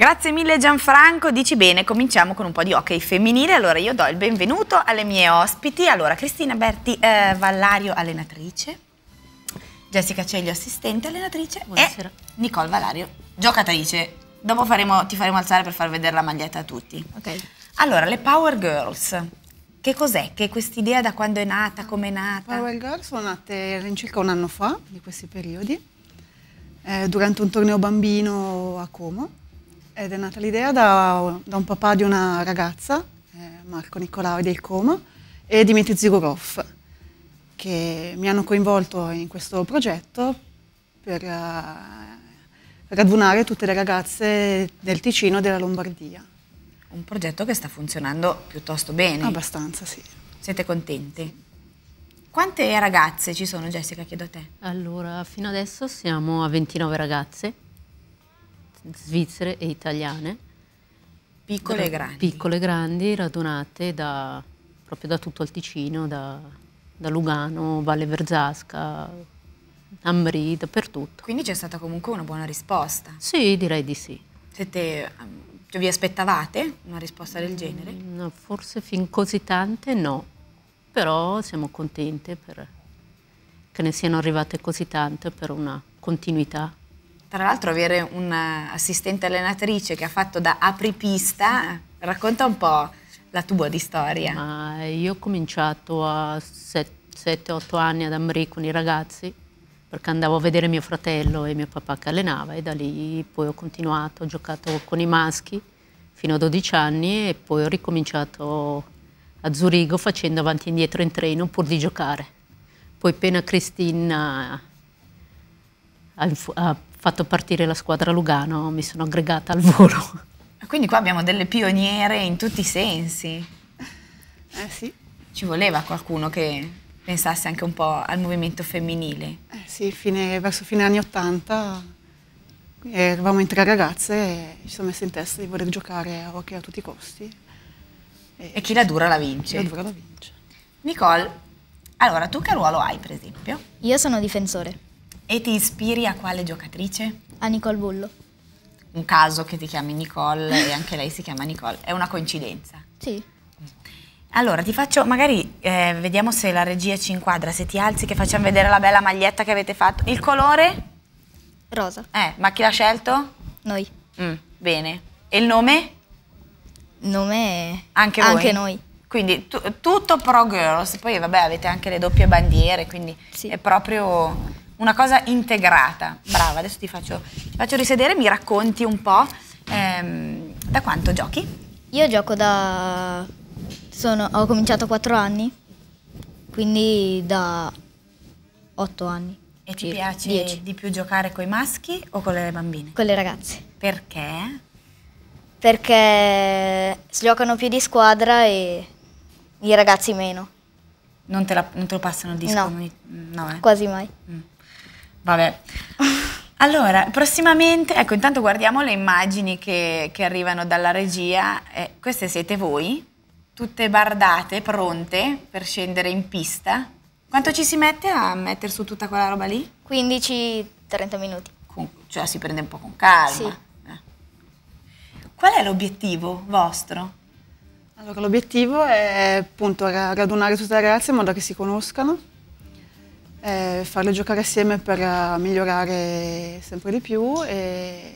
Grazie mille Gianfranco, dici bene, cominciamo con un po' di hockey femminile. Allora io do il benvenuto alle mie ospiti. Allora Cristina Berti eh, Vallario, allenatrice, Jessica Ceglio, assistente allenatrice Buonasera. e Nicole Valario, giocatrice. Dopo faremo, ti faremo alzare per far vedere la maglietta a tutti. Okay. Allora, le Power Girls. Che cos'è? Che quest'idea da quando è nata, come è nata? Power Girls sono nate circa un anno fa, di questi periodi, eh, durante un torneo bambino a Como ed è nata l'idea da, da, un papà di una ragazza, eh, Marco Nicolai del Como, e Dimitri Zigorov, che mi hanno coinvolto in questo progetto per uh, radunare tutte le ragazze del Ticino e della Lombardia. Un progetto che sta funzionando piuttosto bene. Abbastanza, sì. Siete contenti? Quante ragazze ci sono, Jessica? Chiedo a te. Allora, fino adesso siamo a 29 ragazze svizzere e italiane. Piccole e grandi. Piccole e grandi, radunate da, proprio da tutto il Ticino, da, da Lugano, Valle Verzasca, Ambrì, dappertutto. Quindi c'è stata comunque una buona risposta? Sì, direi di sì. Siete, ehm, cioè vi aspettavate una risposta del genere? Mm, no, forse fin così tante no, però siamo contente per, che ne siano arrivate così tante per una continuità. Tra l'altro avere un'assistente eh, allenatrice che ha fatto da apripista, eh, racconta un po' la tua di storia. Ma io ho cominciato a 7-8 anni ad Amri con i ragazzi perché andavo a vedere mio fratello e mio papà che allenava e da lì poi ho continuato, ho giocato con i maschi fino a 12 anni e poi ho ricominciato a Zurigo facendo avanti e indietro in treno pur di giocare. Poi appena Cristina ha fatto partire la squadra Lugano, mi sono aggregata al volo. Quindi qua abbiamo delle pioniere in tutti i sensi. Eh sì. Ci voleva qualcuno che pensasse anche un po' al movimento femminile. Eh sì, fine, verso fine anni Ottanta eh, eravamo in tre ragazze e ci siamo messe in testa di voler giocare a hockey a tutti i costi. E, e chi la dura la vince. Chi la dura la vince. Nicole, allora tu che ruolo hai per esempio? Io sono difensore. E ti ispiri a quale giocatrice? A Nicole Bullo. Un caso che ti chiami Nicole e anche lei si chiama Nicole. È una coincidenza? Sì. Allora, ti faccio, magari eh, vediamo se la regia ci inquadra, se ti alzi che facciamo vedere la bella maglietta che avete fatto. Il colore? Rosa. Eh, ma chi l'ha scelto? Noi. Mm, bene. E il nome? Nome anche, voi. anche noi. Quindi tutto pro girls, poi vabbè avete anche le doppie bandiere, quindi sì. è proprio una cosa integrata. Brava, adesso ti faccio, ti faccio risedere, mi racconti un po' ehm, da quanto giochi? Io gioco da... Sono, ho cominciato a 4 anni, quindi da 8 anni. E ti piace 10. di più giocare con i maschi o con le bambine? Con le ragazze. Perché? Perché si giocano più di squadra e i ragazzi meno. Non te, la, non te lo passano il disco? No, no eh? quasi mai. Mm. Vabbè. Allora, prossimamente, ecco, intanto guardiamo le immagini che, che arrivano dalla regia. Eh, queste siete voi, tutte bardate, pronte per scendere in pista. Quanto ci si mette a mettere su tutta quella roba lì? 15-30 minuti. Con, cioè si prende un po' con calma. Sì. Eh. Qual è l'obiettivo vostro? Allora, l'obiettivo è appunto radunare tutte le ragazze in modo che si conoscano eh, farle giocare assieme per eh, migliorare sempre di più e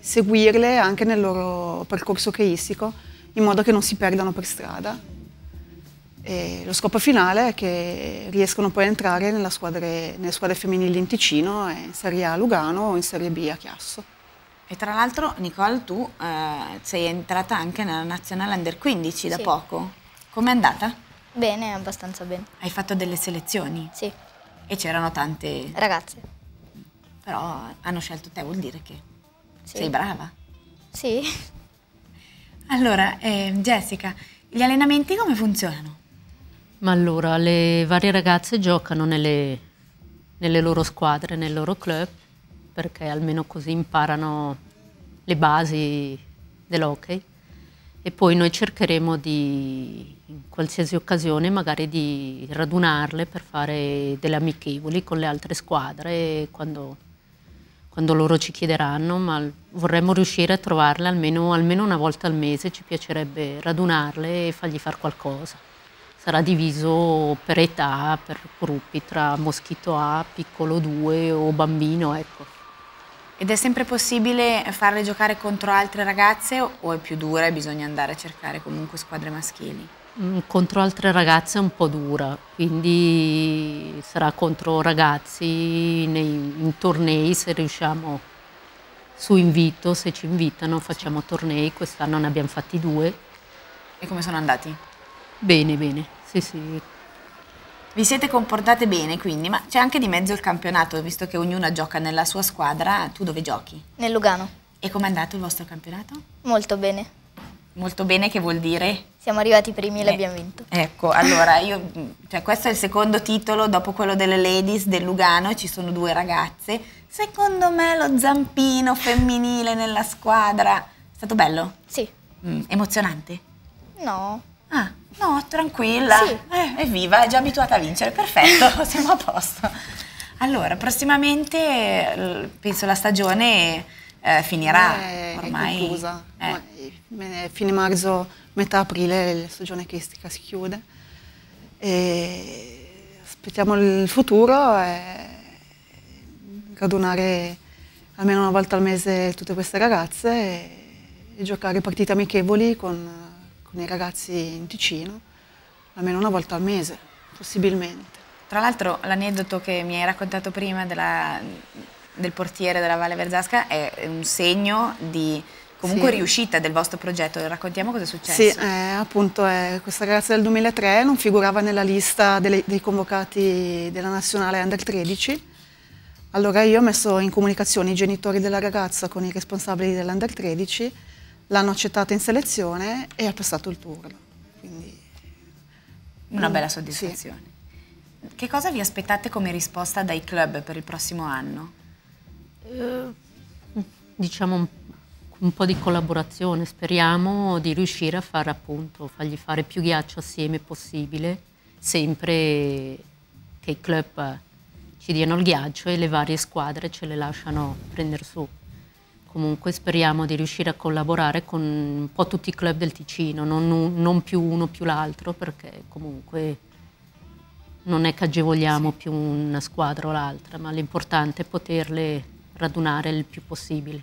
seguirle anche nel loro percorso cheistico in modo che non si perdano per strada. E lo scopo finale è che riescono poi a entrare squadre, nelle squadre femminili in Ticino, in Serie A a Lugano o in Serie B a Chiasso. E tra l'altro, Nicole, tu eh, sei entrata anche nella nazionale under 15 da sì. poco. Com'è andata? Bene, abbastanza bene. Hai fatto delle selezioni? Sì. E c'erano tante... Ragazze. Però hanno scelto te, vuol dire che sì. sei brava. Sì. Allora, eh, Jessica, gli allenamenti come funzionano? Ma allora, le varie ragazze giocano nelle, nelle loro squadre, nel loro club, perché almeno così imparano le basi dell'hockey e poi noi cercheremo di, in qualsiasi occasione, magari di radunarle per fare delle amichevoli con le altre squadre quando, quando loro ci chiederanno, ma vorremmo riuscire a trovarle almeno, almeno una volta al mese, ci piacerebbe radunarle e fargli fare qualcosa sarà diviso per età, per gruppi tra moschito A, piccolo 2 o bambino, ecco. Ed è sempre possibile farle giocare contro altre ragazze o è più dura e bisogna andare a cercare comunque squadre maschili? Mm, contro altre ragazze è un po' dura, quindi sarà contro ragazzi nei, in tornei se riusciamo su invito, se ci invitano facciamo tornei, quest'anno ne abbiamo fatti due. E come sono andati? Bene, bene, sì sì, vi siete comportate bene quindi, ma c'è anche di mezzo il campionato, visto che ognuna gioca nella sua squadra. Tu dove giochi? Nel Lugano. E com'è andato il vostro campionato? Molto bene. Molto bene che vuol dire? Siamo arrivati primi e eh, l'abbiamo vinto. Ecco, allora, io, cioè, questo è il secondo titolo dopo quello delle Ladies del Lugano, ci sono due ragazze. Secondo me lo zampino femminile nella squadra. È stato bello? Sì. Mm, emozionante? No. Ah, no, tranquilla. Sì. Eh, evviva, è già abituata a vincere, perfetto, siamo a posto. Allora, prossimamente penso la stagione eh, finirà eh, è, ormai. È conclusa. Eh. eh fine marzo, metà aprile la stagione chistica si chiude. E aspettiamo il futuro e radunare almeno una volta al mese tutte queste ragazze e, e giocare partite amichevoli con con i ragazzi in Ticino almeno una volta al mese, possibilmente. Tra l'altro l'aneddoto che mi hai raccontato prima della, del portiere della Valle Verzasca è un segno di comunque sì. riuscita del vostro progetto, raccontiamo cosa è successo. Sì, eh, appunto eh, questa ragazza del 2003 non figurava nella lista delle, dei convocati della nazionale Under 13, allora io ho messo in comunicazione i genitori della ragazza con i responsabili dell'Under 13 l'hanno accettata in selezione e ha passato il turno. Quindi, Una mm, bella soddisfazione. Sì. Che cosa vi aspettate come risposta dai club per il prossimo anno? Eh, diciamo un, un, po' di collaborazione, speriamo di riuscire a fare appunto, fargli fare più ghiaccio assieme possibile, sempre che i club ci diano il ghiaccio e le varie squadre ce le lasciano prendere su comunque speriamo di riuscire a collaborare con un po' tutti i club del Ticino, non, non più uno più l'altro, perché comunque non è che agevoliamo sì. più una squadra o l'altra, ma l'importante è poterle radunare il più possibile.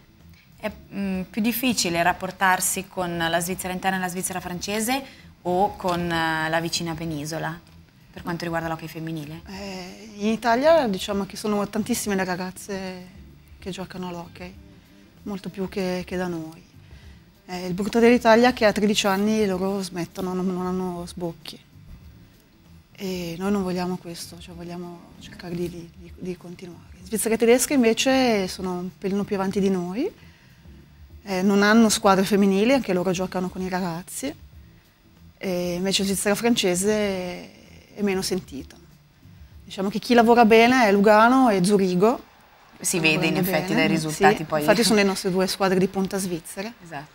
È mh, mm, più difficile rapportarsi con la Svizzera interna e la Svizzera francese o con uh, la vicina penisola? per quanto riguarda l'hockey femminile? Eh, in Italia diciamo che sono tantissime le ragazze che giocano all'hockey molto più che, che da noi. Eh, il brutto dell'Italia è che a 13 anni loro smettono, non, non hanno sbocchi. E noi non vogliamo questo, cioè vogliamo cercare di, di, di continuare. Le Svizzere tedesche invece sono un pelino più avanti di noi, eh, non hanno squadre femminili, anche loro giocano con i ragazzi, e invece la Svizzera francese è meno sentita. Diciamo che chi lavora bene è Lugano e Zurigo, si vede in effetti bene. dai risultati sì, poi. Infatti sono le nostre due squadre di punta svizzere. Esatto.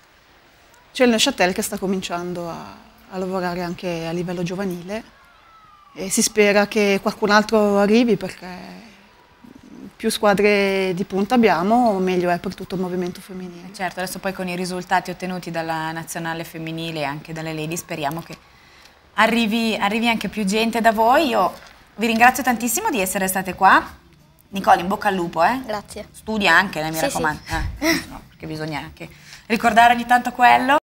C'è il Neuchâtel che sta cominciando a, a, lavorare anche a livello giovanile e si spera che qualcun altro arrivi perché più squadre di punta abbiamo meglio è per tutto il movimento femminile. Eh, certo, adesso poi con i risultati ottenuti dalla nazionale femminile e anche dalle lady speriamo che arrivi, arrivi anche più gente da voi. Io vi ringrazio tantissimo di essere state qua. Nicole, in bocca al lupo, eh? Grazie. Studia anche, lei mi sì, raccomando. Sì. Eh, no, perché bisogna anche ricordare ogni tanto quello.